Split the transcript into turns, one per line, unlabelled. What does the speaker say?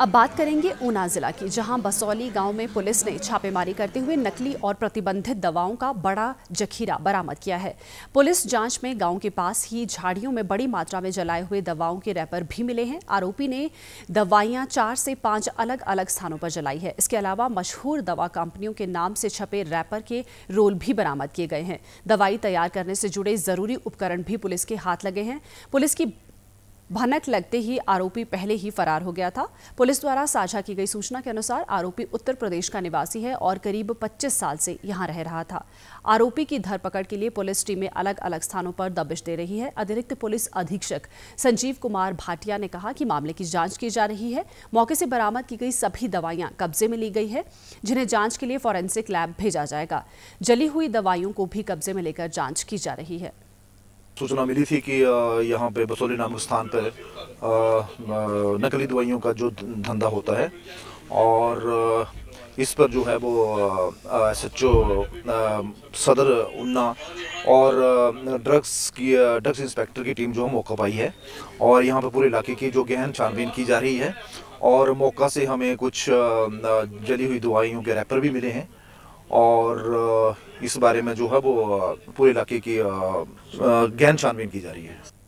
अब बात करेंगे ऊना ज़िला की जहां बसौली गांव में पुलिस ने छापेमारी करते हुए नकली और प्रतिबंधित दवाओं का बड़ा जखीरा बरामद किया है पुलिस जांच में गांव के पास ही झाड़ियों में बड़ी मात्रा में जलाए हुए दवाओं के रैपर भी मिले हैं आरोपी ने दवाइयाँ चार से पांच अलग अलग स्थानों पर जलाई है इसके अलावा मशहूर दवा कंपनियों के नाम से छपे रैपर के रोल भी बरामद किए गए हैं दवाई तैयार करने से जुड़े ज़रूरी उपकरण भी पुलिस के हाथ लगे हैं पुलिस की भनक लगते ही आरोपी पहले ही फरार हो गया था पुलिस द्वारा साझा की गई सूचना के अनुसार आरोपी उत्तर प्रदेश का निवासी है और करीब 25 साल से यहां रह रहा था आरोपी की धरपकड़ के लिए पुलिस टीमें अलग अलग स्थानों पर दबिश दे रही है अतिरिक्त पुलिस अधीक्षक संजीव कुमार भाटिया ने कहा कि मामले की जाँच की जा रही है मौके से बरामद की गई सभी दवाइयाँ कब्जे में ली गई है जिन्हें जाँच के लिए फॉरेंसिक लैब भेजा जाएगा जली हुई दवाइयों को भी कब्जे में लेकर जाँच की जा रही है
सूचना मिली थी कि यहाँ पे बसोली नामक स्थान पर नकली दवाइयों का जो धंधा होता है और इस पर जो है वो एस एच ओ सदर उन्ना और ड्रग्स की ड्रग्स इंस्पेक्टर की टीम जो है मौका पाई है और यहाँ पर पूरे इलाके की जो गहन छानबीन की जा रही है और मौका से हमें कुछ जली हुई दवाइयों के रैपर भी मिले हैं और इस बारे में जो है वो पूरे इलाके की ज्ञान छानबीन की जा रही है